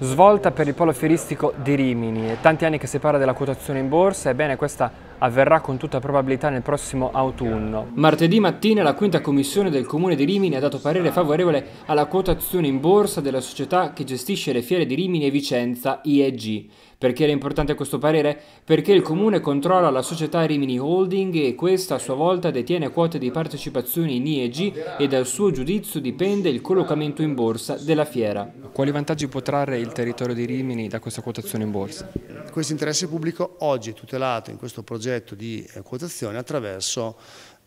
Svolta per il polo fieristico di Rimini, tanti anni che si parla della quotazione in borsa, ebbene questa avverrà con tutta probabilità nel prossimo autunno. Martedì mattina la quinta commissione del comune di Rimini ha dato parere favorevole alla quotazione in borsa della società che gestisce le fiere di Rimini e Vicenza, IEG. Perché era importante questo parere? Perché il comune controlla la società Rimini Holding e questa a sua volta detiene quote di partecipazione in IEG e dal suo giudizio dipende il collocamento in borsa della fiera. Quali vantaggi può trarre il territorio di Rimini da questa quotazione in borsa? Questo interesse pubblico oggi è tutelato in questo progetto di eh, quotazione attraverso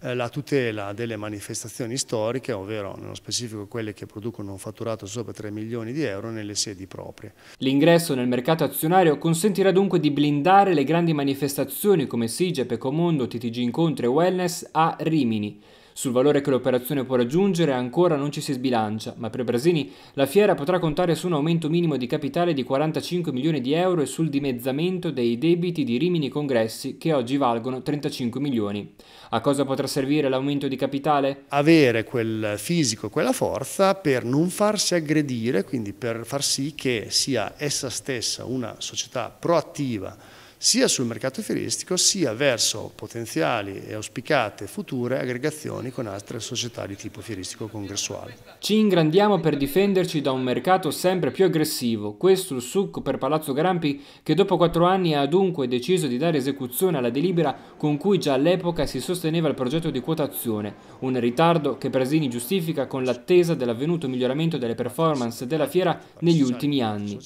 eh, la tutela delle manifestazioni storiche, ovvero nello specifico quelle che producono un fatturato sopra 3 milioni di euro nelle sedi proprie. L'ingresso nel mercato azionario consentirà dunque di blindare le grandi manifestazioni come Sige, Pecomondo, TTG Incontri e Wellness a Rimini, sul valore che l'operazione può raggiungere ancora non ci si sbilancia, ma per Brasini la fiera potrà contare su un aumento minimo di capitale di 45 milioni di euro e sul dimezzamento dei debiti di Rimini Congressi che oggi valgono 35 milioni. A cosa potrà servire l'aumento di capitale? Avere quel fisico e quella forza per non farsi aggredire, quindi per far sì che sia essa stessa una società proattiva sia sul mercato fieristico sia verso potenziali e auspicate future aggregazioni con altre società di tipo fieristico congressuale. Ci ingrandiamo per difenderci da un mercato sempre più aggressivo, questo il succo per Palazzo Grampi che dopo quattro anni ha dunque deciso di dare esecuzione alla delibera con cui già all'epoca si sosteneva il progetto di quotazione, un ritardo che Brasini giustifica con l'attesa dell'avvenuto miglioramento delle performance della fiera negli ultimi anni.